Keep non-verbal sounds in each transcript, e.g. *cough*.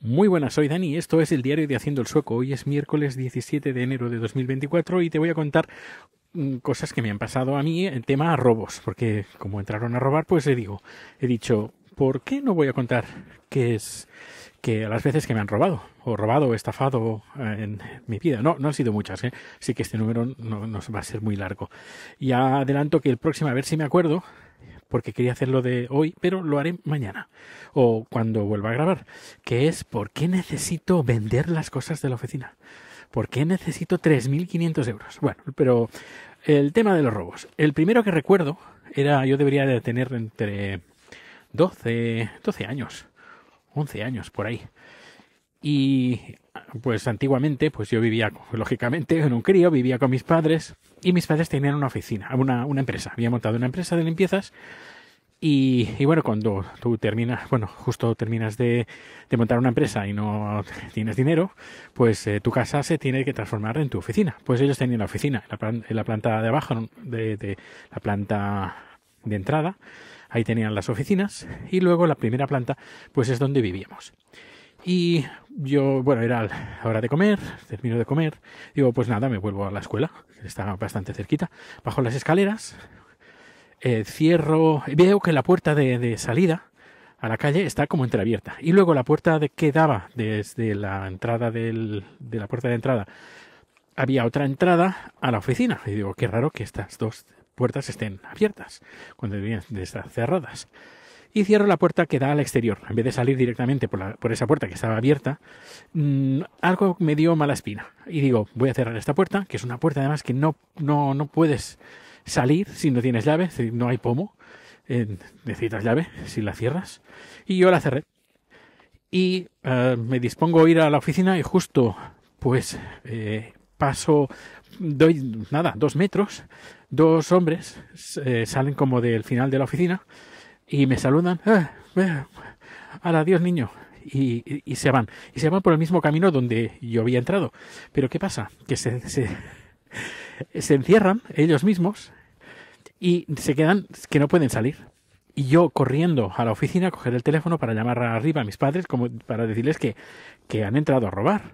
Muy buenas, soy Dani esto es el diario de Haciendo el Sueco. Hoy es miércoles 17 de enero de 2024 y te voy a contar mm, cosas que me han pasado a mí en tema robos, porque como entraron a robar, pues le digo, he dicho, ¿por qué no voy a contar qué es que a las veces que me han robado, o robado, o estafado eh, en mi vida? No, no han sido muchas, ¿eh? sí que este número no nos va a ser muy largo. Ya adelanto que el próximo, a ver si me acuerdo, porque quería hacerlo de hoy, pero lo haré mañana o cuando vuelva a grabar, que es por qué necesito vender las cosas de la oficina. ¿Por qué necesito 3.500 euros? Bueno, pero el tema de los robos. El primero que recuerdo era, yo debería de tener entre 12, 12 años, 11 años por ahí. Y pues antiguamente, pues yo vivía, lógicamente, en un crío, vivía con mis padres y mis padres tenían una oficina, una, empresa. Había montado una empresa de limpiezas y, bueno, cuando tú terminas, bueno, justo terminas de, montar una empresa y no tienes dinero, pues eh, tu casa se tiene que transformar en tu oficina. Pues ellos tenían la oficina, en la, planta de abajo, de, la planta de entrada, ahí tenían las oficinas y luego la primera planta, pues es donde vivíamos. Y yo, bueno, era hora de comer, termino de comer, digo, pues nada, me vuelvo a la escuela, que está bastante cerquita, bajo las escaleras, eh, cierro, veo que la puerta de, salida a la calle está como entreabierta. Y luego la puerta de, que daba desde la entrada del, de la puerta de entrada, había otra entrada a la oficina. Y digo, qué raro que estas dos puertas estén abiertas cuando deberían estar cerradas y cierro la puerta que da al exterior. En vez de salir directamente por, la, por esa puerta que estaba abierta, mm, algo me dio mala espina. Y digo, voy a cerrar esta puerta, que es una puerta además que no, no, no puedes salir si no tienes llave, si no hay pomo. Eh, necesitas llave si la cierras. Y yo la cerré. Y eh, me dispongo a ir a la oficina y justo pues eh, paso, doy nada, dos metros, dos hombres salen como del final de la oficina y me saludan. Ah, ah adiós, niño. Y, y, se van. Y se van por el mismo camino donde yo había entrado. Pero ¿qué pasa? Que se, se, encierran ellos mismos y se quedan que no pueden salir. Y yo corriendo a la oficina a coger el teléfono para llamar arriba a mis padres como para decirles que, que han entrado a robar.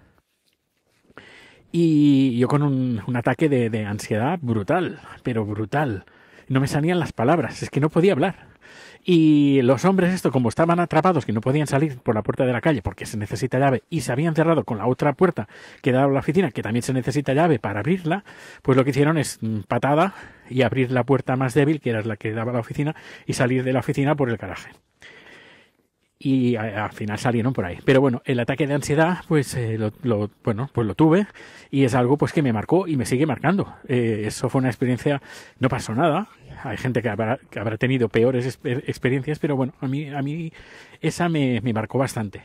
Y yo con un, ataque de, de ansiedad brutal, pero brutal. No me salían las palabras, es que no podía hablar y los hombres, esto, como estaban atrapados, que no podían salir por la puerta de la calle porque se necesita llave, y se habían cerrado con la otra puerta que daba la oficina, que también se necesita llave para abrirla, pues lo que hicieron es mm, patada y abrir la puerta más débil, que era la que daba la oficina, y salir de la oficina por el caraje y al final salieron por ahí. Pero bueno, el ataque de ansiedad, pues eh, lo, bueno, pues lo tuve y es algo pues que me marcó y me sigue marcando. Eh, eso fue una experiencia, no pasó nada. Hay gente que habrá, que tenido peores experiencias, pero bueno, a mí, a mí esa me, me, marcó bastante.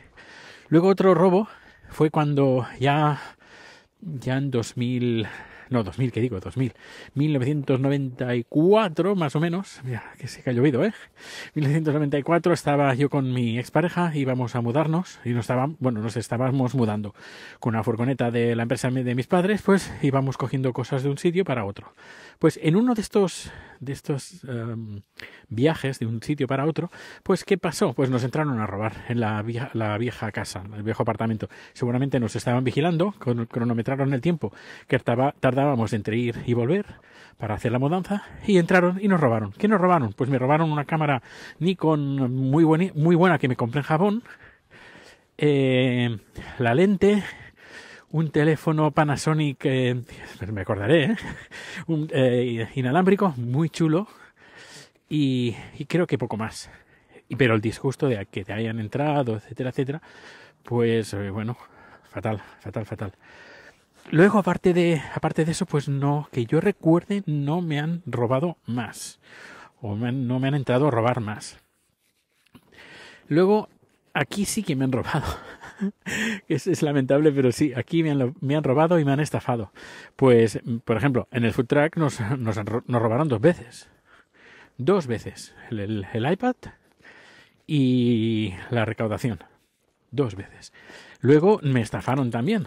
Luego otro robo fue cuando ya, ya en 2000, no, 2000, que digo, 2000, 1994 más o menos, mira, que se que ha llovido, ¿eh? 1994 estaba yo con mi expareja, íbamos a mudarnos y nos estábamos, bueno, nos estábamos mudando con una furgoneta de la empresa de mis padres, pues íbamos cogiendo cosas de un sitio para otro. Pues en uno de estos de estos em, viajes de un sitio para otro, pues ¿qué pasó? Pues nos entraron a robar en la vieja, casa, el viejo apartamento. Seguramente nos estaban vigilando, cronometraron el tiempo que tardábamos entre ir y volver para hacer la mudanza y entraron y nos robaron. ¿Qué nos robaron? Pues me robaron una cámara Nikon muy, buena, muy buena que me compré en Japón, eh, la lente un teléfono Panasonic, eh, me acordaré, ¿eh? *laughs* eh, inalámbrico, muy chulo, y, creo que poco más. pero el disgusto de que te hayan entrado, etcétera, etcétera, pues bueno, fatal, fatal, fatal. Luego, aparte de, aparte de eso, pues no, que yo recuerde, no me han robado más. O no me han entrado a robar más. Luego, aquí sí que me han robado. *laughs* es, es, lamentable, pero sí, aquí me han, me han, robado y me han estafado. Pues, mm, por ejemplo, en el food truck nos, nos, robaron dos veces. Dos veces. El, el, iPad y la recaudación. Dos veces. Luego me estafaron también.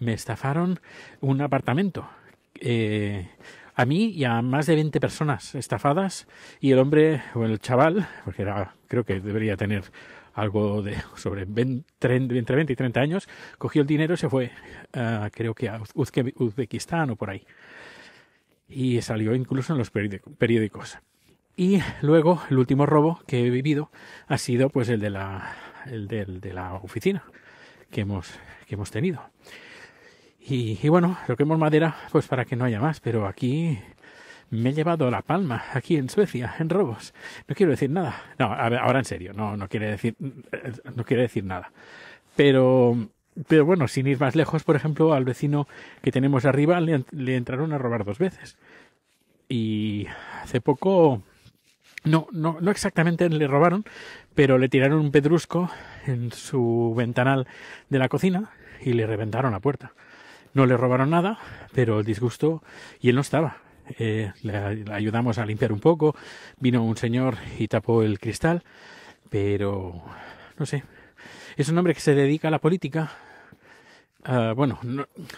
Me estafaron un apartamento. Eh, a mí y a más de 20 personas estafadas y el hombre o el chaval, porque era, creo que debería tener algo de *laughs* sobre entre 20 y 30 años, cogió el dinero y se fue, creo que a Uzbekistán o por ahí. Y salió incluso en los periódicos. Y luego el último robo que he vivido ha sido pues el de la, el la oficina que hemos, que hemos tenido. Y, bueno, lo que madera pues para que no haya más, pero aquí me he llevado la palma aquí en Suecia, en robos. No quiero decir nada. No, ahora en serio, no, no quiere decir, no quiere decir nada. Pero, pero bueno, sin ir más lejos, por ejemplo, al vecino que tenemos arriba le, le entraron a robar dos veces. Y hace poco, no, no, no exactamente le robaron, pero le tiraron un pedrusco en su ventanal de la cocina y le reventaron la puerta. No le robaron nada, pero el disgusto y él no estaba. Eh, le, ayudamos a limpiar un poco, vino un señor y tapó el cristal, pero no sé, es un hombre que se dedica a la política, ah, bueno,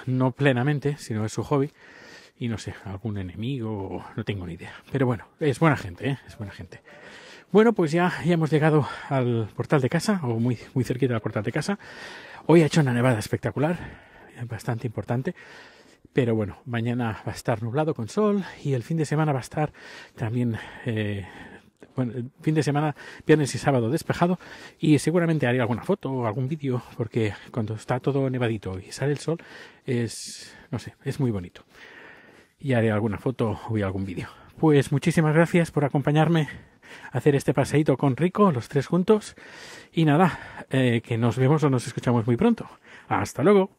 no, plenamente, sino es su hobby, y no sé, algún enemigo, no tengo ni idea, pero bueno, es buena gente, ¿eh? es buena gente. Bueno, pues ya, ya hemos llegado al portal de casa, o muy, muy cerquita del portal de casa. Hoy ha hecho una nevada espectacular, bastante importante. Pero bueno, mañana va a estar nublado con sol y el fin de semana va a estar también eh, bueno, el fin de semana, viernes y sábado despejado y seguramente haré alguna foto o algún vídeo porque cuando está todo nevadito y sale el sol es, no sé, es muy bonito. Y haré alguna foto o algún vídeo. Pues muchísimas gracias por acompañarme a hacer este paseíto con Rico, los tres juntos. Y nada, eh, que nos vemos o nos escuchamos muy pronto. Hasta luego.